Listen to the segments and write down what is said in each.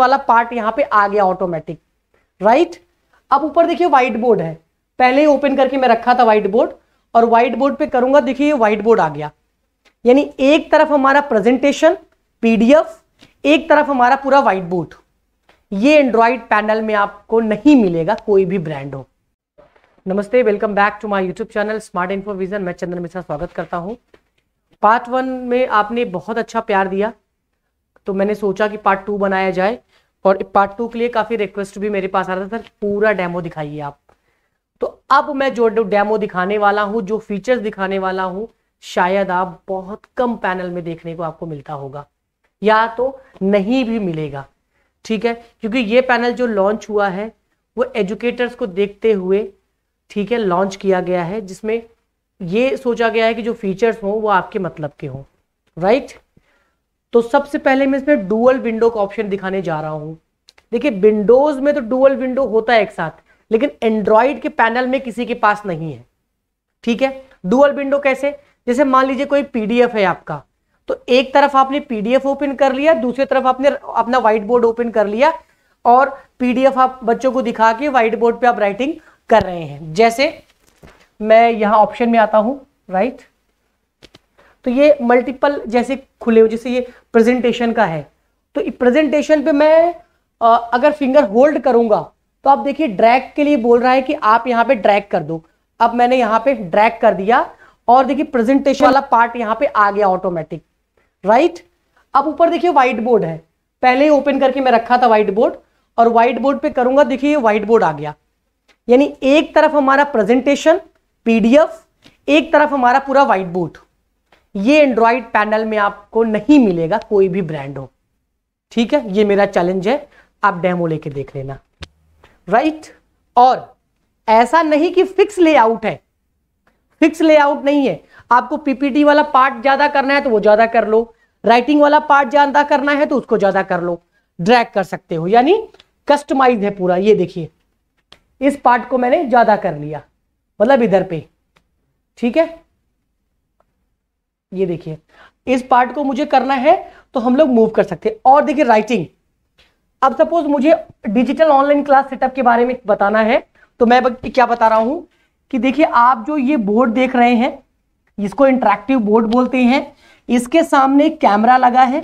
वाला पार्ट यहाँ पे आ गया ऑटोमेटिक राइट अब ऊपर देखिए व्हाइट बोर्ड है पहले ही ओपन करके मैं रखा था व्हाइट बोर्ड और व्हाइट बोर्ड पे करूंगा देखिए व्हाइट बोर्ड आ गया यानी एक तरफ हमारा प्रेजेंटेशन पीडीएफ एक तरफ हमारा पूरा व्हाइट बोर्ड ये एंड्रॉइड पैनल में आपको नहीं मिलेगा कोई भी ब्रांड हो नमस्ते welcome back to my YouTube channel smart Infovision मैं चंद्र मिश्रा स्वागत करता हूँ पार्ट वन में आपने बहुत अच्छा प्यार दिया तो मैंने सोचा कि पार्ट टू बनाया जाए और पार्ट टू के लिए काफ़ी रिक्वेस्ट भी मेरे पास आ रहा था सर पूरा डेमो दिखाइए आप तो अब मैं जो डेमो दिखाने वाला हूँ जो फीचर्स दिखाने वाला हूँ शायद आप बहुत कम पैनल में देखने को आपको मिलता होगा या तो नहीं भी मिलेगा ठीक है क्योंकि ये पैनल जो लॉन्च हुआ है वो एजुकेटर्स को देखते हुए ठीक है लॉन्च किया गया है जिसमें ये सोचा गया है कि जो फीचर्स हों वो आपके मतलब के हों राइट right? तो सबसे पहले मैं इसमें डुअल विंडो का ऑप्शन दिखाने जा रहा हूं देखिए विंडोज में तो डुअल विंडो होता है एक साथ लेकिन एंड्रॉइड के पैनल में किसी के पास नहीं है ठीक है डुअल विंडो कैसे जैसे मान लीजिए कोई पीडीएफ है आपका तो एक तरफ आपने पीडीएफ ओपन कर लिया दूसरी तरफ आपने अपना व्हाइट बोर्ड ओपन कर लिया और पीडीएफ आप बच्चों को दिखा के व्हाइट बोर्ड पे आप राइटिंग कर रहे हैं जैसे मैं यहां ऑप्शन में आता हूं राइट तो ये मल्टीपल जैसे खुले हो जैसे ये प्रेजेंटेशन का है तो प्रेजेंटेशन पे मैं आ, अगर फिंगर होल्ड करूंगा तो आप देखिए ड्रैग के लिए बोल रहा है कि आप यहाँ पे ड्रैग कर दो अब मैंने यहाँ पे ड्रैग कर दिया और देखिए प्रेजेंटेशन वाला पार्ट यहाँ पे आ गया ऑटोमेटिक राइट अब ऊपर देखिए व्हाइट बोर्ड है पहले ही ओपन करके मैं रखा था व्हाइट बोर्ड और व्हाइट बोर्ड पे करूंगा देखिए व्हाइट बोर्ड आ गया यानी एक तरफ हमारा प्रेजेंटेशन पीडीएफ एक तरफ हमारा पूरा व्हाइट बोर्ड ये एंड्रॉयड पैनल में आपको नहीं मिलेगा कोई भी ब्रांड हो ठीक है ये मेरा चैलेंज है आप डेमो लेके देख लेना राइट और ऐसा नहीं कि फिक्स लेआउट है फिक्स लेआउट नहीं है आपको पीपीटी वाला पार्ट ज्यादा करना है तो वो ज्यादा कर लो राइटिंग वाला पार्ट ज्यादा करना है तो उसको ज्यादा कर लो ड्रैग कर सकते हो यानी कस्टमाइज है पूरा ये देखिए इस पार्ट को मैंने ज्यादा कर लिया मतलब इधर पे ठीक है ये देखिए इस पार्ट को मुझे करना है तो हम लोग मूव कर सकते हैं और देखिए राइटिंग अब सपोज मुझे डिजिटल ऑनलाइन क्लास सेटअप के बारे में बताना है तो मैं क्या बता रहा हूं कि देखिए आप जो ये बोर्ड देख रहे हैं इसको इंटरेक्टिव बोर्ड बोलते हैं इसके सामने कैमरा लगा है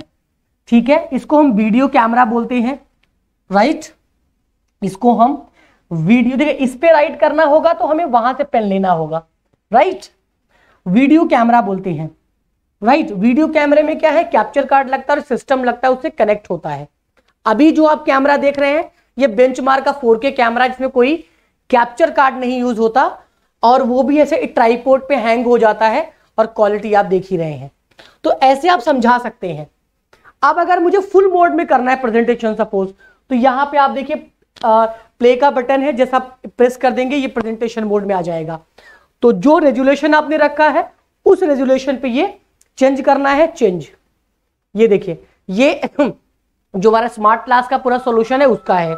ठीक है इसको हम वीडियो कैमरा बोलते हैं राइट इसको हम वीडियो देखिए इस पर राइट करना होगा तो हमें वहां से पेन लेना होगा राइट वीडियो कैमरा बोलते हैं राइट वीडियो कैमरे में क्या है कैप्चर कार्ड लगता है और सिस्टम लगता है उससे कनेक्ट होता है अभी जो आप कैमरा देख रहे हैं ये बेंचमार्क का 4K कैमरा जिसमें कोई कैप्चर कार्ड नहीं यूज होता और वो भी ऐसे ट्राईपोर्ट पे हैंग हो जाता है और क्वालिटी आप देख ही रहे हैं तो ऐसे आप समझा सकते हैं अब अगर मुझे फुल मोड में करना है प्रेजेंटेशन सपोज तो यहाँ पे आप देखिए प्ले का बटन है जैसा आप प्रेस कर देंगे ये प्रेजेंटेशन मोड में आ जाएगा तो जो रेजुलेशन आपने रखा है उस रेजुलेशन पे ये चेंज करना है चेंज ये देखिए ये जो हमारा स्मार्ट क्लास का पूरा सॉल्यूशन है उसका है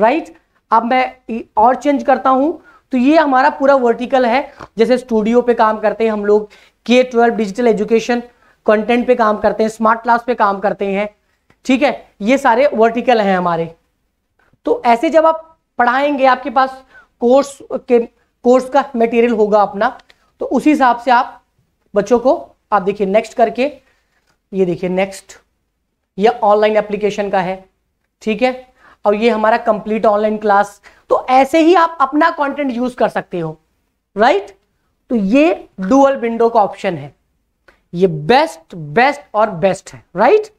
राइट अब मैं और चेंज करता हूं तो ये हमारा पूरा वर्टिकल है जैसे स्टूडियो पे काम करते हैं हम लोग के ट्वेल्व डिजिटल एजुकेशन कंटेंट पे काम करते हैं स्मार्ट क्लास पे काम करते हैं ठीक है ये सारे वर्टिकल हैं हमारे तो ऐसे जब आप पढ़ाएंगे आपके पास कोर्स के कोर्स का मटेरियल होगा अपना तो उसी हिसाब से आप बच्चों को आप देखिए नेक्स्ट करके ये देखिए नेक्स्ट ये ऑनलाइन एप्लीकेशन का है ठीक है और ये हमारा कंप्लीट ऑनलाइन क्लास तो ऐसे ही आप अपना कंटेंट यूज कर सकते हो राइट तो ये डुअल विंडो का ऑप्शन है ये बेस्ट बेस्ट और बेस्ट है राइट